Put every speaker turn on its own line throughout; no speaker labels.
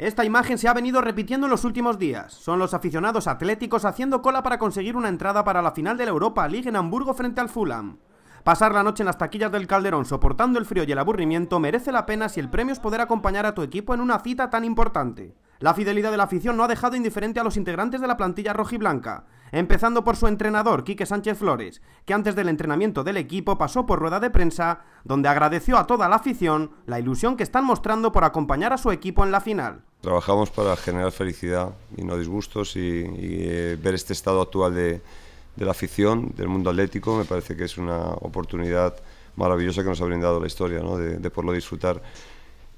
Esta imagen se ha venido repitiendo en los últimos días. Son los aficionados atléticos haciendo cola para conseguir una entrada para la final de la Europa League en Hamburgo frente al Fulham. Pasar la noche en las taquillas del Calderón soportando el frío y el aburrimiento merece la pena si el premio es poder acompañar a tu equipo en una cita tan importante. La fidelidad de la afición no ha dejado indiferente a los integrantes de la plantilla rojiblanca, empezando por su entrenador, Quique Sánchez Flores, que antes del entrenamiento del equipo pasó por rueda de prensa, donde agradeció a toda la afición la ilusión que están mostrando por acompañar a su equipo en la final.
Trabajamos para generar felicidad y no disgustos y, eh, ver este estado actual de, la afición, del mundo atlético, me parece que es una oportunidad maravillosa que nos ha brindado la historia, de, por poderlo disfrutar.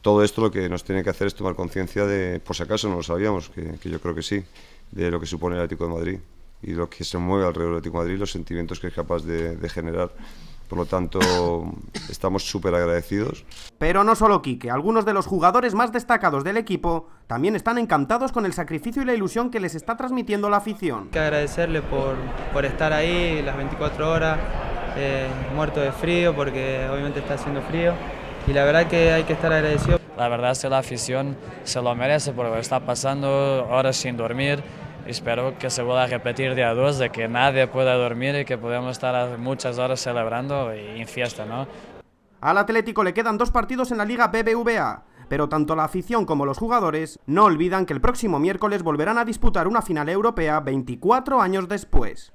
Todo esto lo que nos tiene que hacer es tomar conciencia de, por si acaso no lo sabíamos, que, yo creo que sí, de lo que supone el Atlético de Madrid y lo que se mueve alrededor del Atlético de Madrid, los sentimientos que es capaz de generar. Por lo tanto, estamos súper agradecidos.
Pero no solo Quique, algunos de los jugadores más destacados del equipo también están encantados con el sacrificio y la ilusión que les está transmitiendo la afición. Hay
que agradecerle
por, por estar ahí las 24 horas, eh, muerto de frío, porque
obviamente está haciendo frío. Y la verdad que hay que estar agradecido. La verdad es que la afición se lo merece porque está pasando horas sin dormir espero que se pueda repetir día 2, de que nadie pueda dormir y que podamos estar muchas horas celebrando y en fiesta, ¿no?
Al Atlético le quedan dos partidos en la Liga BBVA, pero tanto la afición como los jugadores no olvidan que el próximo miércoles volverán a disputar una final europea 24 años después.